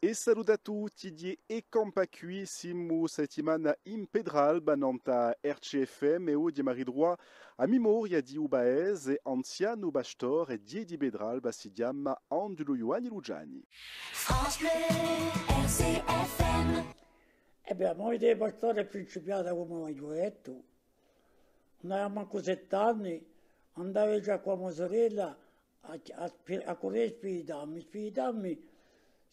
E salutatu tidie e campacui Simu, settimana impedral bananta RCFM au diemari droa a Yadi di ubaez e antian ubastor e diedi bedral basidiam andulo Ioani Lugiani. France Bleu, RCFM. Abbiamo idea bastare principiata come avevo detto. Non avevamo cosett'anni, andavo già con mia sorella a, a, a correre spidammi, spidammi,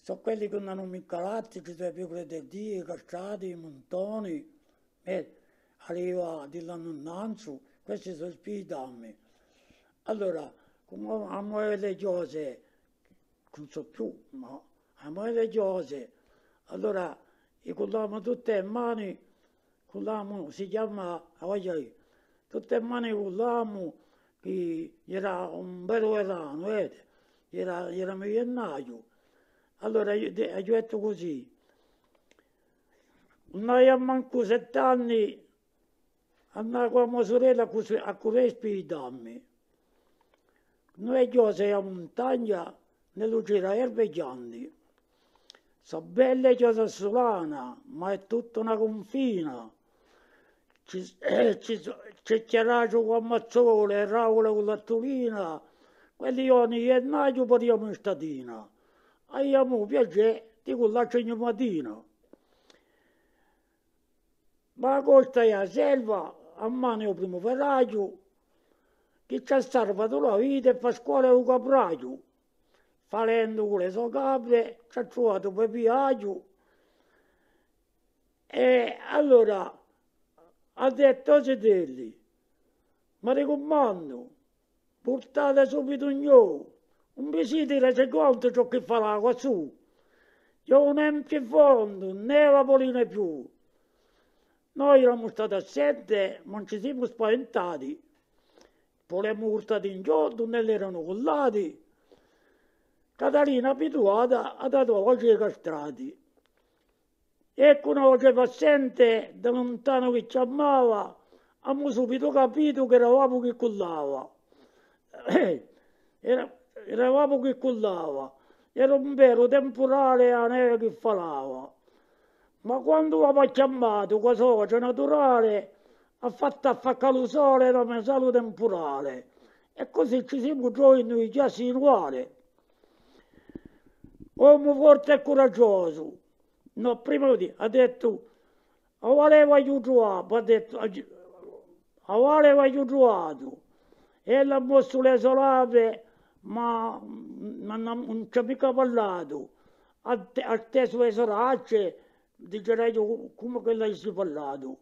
sono quelli che non hanno mica lattici, tra virgolette, di cacciati, montoni, e eh, arriva di là non questi sono spiriti Allora, come amore religiose, non so più, ma amore religiose, allora, e collamo tutte le mani, collamo, si chiama, ah, voglio, tutte le mani collamo, che era un bel verano, era, era, era migliaio, allora, io, io ho detto così, noi a manco sette anni andavo a mia sorella a Covespi i dammi. Noi io siamo in montagna, ne gira erbe gianni. Sa bella chiesa solana, ma è tutta una confina. C'è Chiaraggio con Mazzole, Raula con Lattolina, quelli io e Naglio pariamo in stadina andiamo piacere di quell'altro mattina. Ma la costa è la selva, a mano è il primo ferraggio, che ci ha serve la vita e fa scuola un capraggio. Falendo con le sue capre, ci ha trovato per viaggio. E allora ha detto a Sedelli, ma raccomando, portate subito un nuovo un mi si rende conto ciò che fa l'acqua su. Io non più fondo, né la polina più. Noi eravamo stati assenti, non ci siamo spaventati. Volevamo urtati in giorno, non erano collati. Catalina abituata ha dato voce ai castrati. Ecco una voce passante da lontano che ci amava, abbiamo subito capito che eravamo che collava. Era, eravamo che collava, era un vero temporale a neve che falava. Ma quando l'aveva chiamato qua socio naturale, ha fatto affaccare il sole, era un salo temporale. E così ci siamo trovati noi già si sinuale. Uomo forte e coraggioso. No, prima di, ha detto, a quale voglio trovare? Ha detto, a quale voglio trovare? E l'ha mosso le solave ma, mm, ma non, c'è mica parlato. A te, a te sue soracce direi come che l'hai parlato.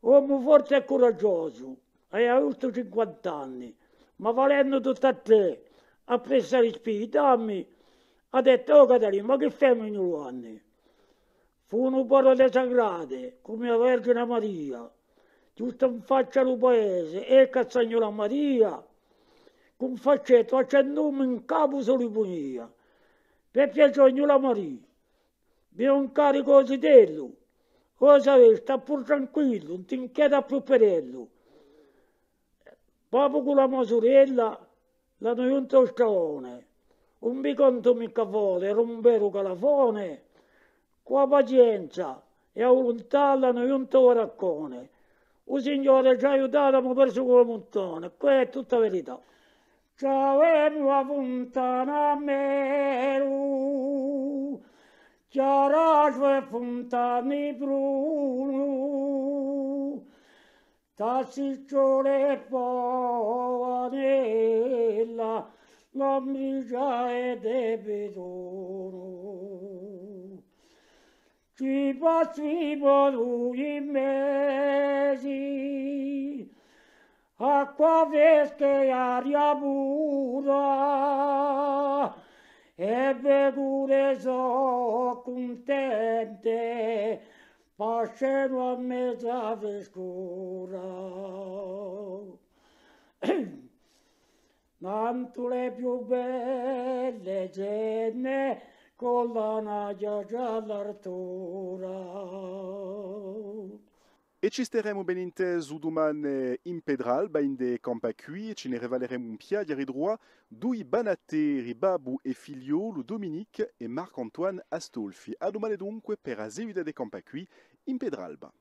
Uomo forte e coraggioso, hai avuto 50 anni, ma valendo tutto a te, ha preso la spiritammi, ha detto, oh Caterina, ma che femmine lo hanno? Furono parole sagrate, come la Vergine Maria, giusto in faccia al paese, e ecco, Cazzagnola Maria, cum faceți acest nume în capul bunia. Pe piagioniul la morì. Vi un carico così dello. Cosa vedi? Sta pur tranquillo, non ti inquieta più per ello. Proprio con la masurella l'hanno giunto il straone. Un biconto mica vuole, era un vero calafone. Qua pazienza e a volontà l'hanno giunto il raccone. Un signore ci ha aiutato, ma perso come montone. Questa è tutta verità. Ce avemua funtana meru, Ce raso e funtani prunu, Tasi ciole pova della Lombrica e de Ci passivo dugli mesi, acqua verde e aria pura, e pure so contente, pace a mezza frescura. Tanto le più belle cene con la nagia già d'artura. Et Ecisterem ben in uduman impedral, bainde campacui, e revaleremo un umpia, diaridroa, e dui banate, ribabu et filio, lo Dominique et Marc-Antoine Astolfi. A domani dunque per Asevida de Campacui, impedralba.